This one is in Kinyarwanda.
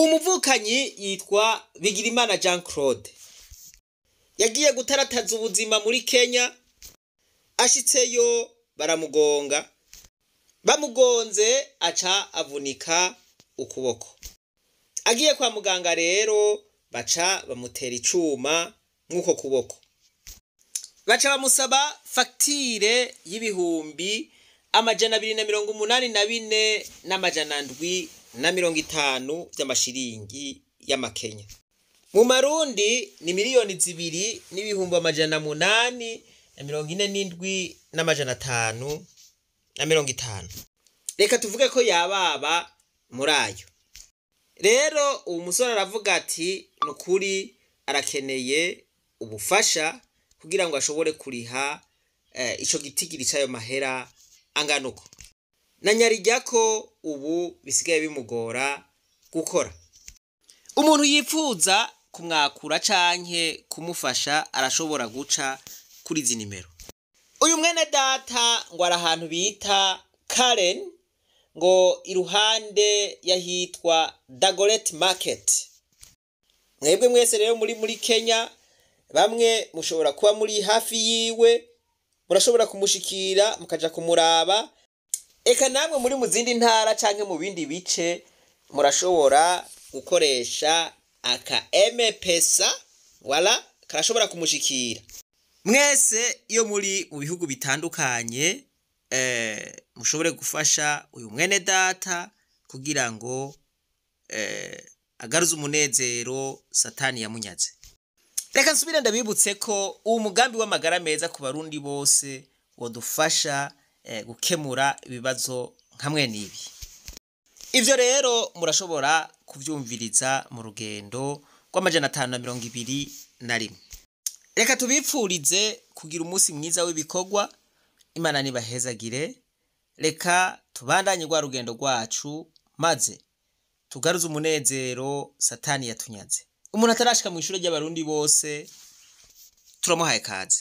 uwo yitwa bigirimana jean claude yagiye gutarataza ubuzima muri kenya ashyitseyo baramugonga bamugonze aca avunika ukuboko agiye kwa muganga rero baca bamutera icyuma nk'uko kuboko baca bamusaba fagitire y'ibihumbi amajana abiri na mirongo umunani na bine n'amajana ndwi na mirongo itanu by'amashiringi y'amakenya mu marundi ni miliyoni zibiri n'ibihumbi amajana munani na mirongo ine n'indwi n'amajana atanu na mirongo itanu reka tuvuge ko yababa muri ayo rero uwo musore aravuga ati ni ukuri arakeneye ubufasha kugira ngo ashobore kuriha eh, icyo gitigiri cy'ayo mahera angana uko na nyarijya ko ubu bisigaye bimugora gukora umuntu yifuza kumwakura canke kumufasha arashobora guca kuri izi nimero uyu mwene data ngo ari ahantu bita karen ngo iruhande yahitwa dagoret market mwebwe mwese rero muri muri kenya bamwe mushobora kuba muri hafi yiwe murashobora kumushikira mukajya kumuraba reka namwe muri mu zindi ntara cyangwa mu bindi bice murashobora gukoresha aka emepesa wala karashobora kumushyikira. mwese iyo muri mu bihugu bitandukanye eh, mushobore gufasha uyu mwene data kugira ngo eh, agaruze umunezero satani yamunyaze reka nsubire ndabibutse ko uwo mugambi w'amagara meza ku barundi bose wadufasha Eh, gukemura ibibazo nkamwe n'ibi ibyo rero murashobora kubyumviriza mu rugendo rw'amajana atanu na mirongo ibiri na rimwe reka tubipfurize kugira umunsi mwiza w'ibikorwa imana ntibahezagire reka tubandanye rwa rugendo rwacu maze tugaruze umunezero satani yatunyaze umuntu atarashika mu ishuri ry'abarundi bose turamuhaye kaze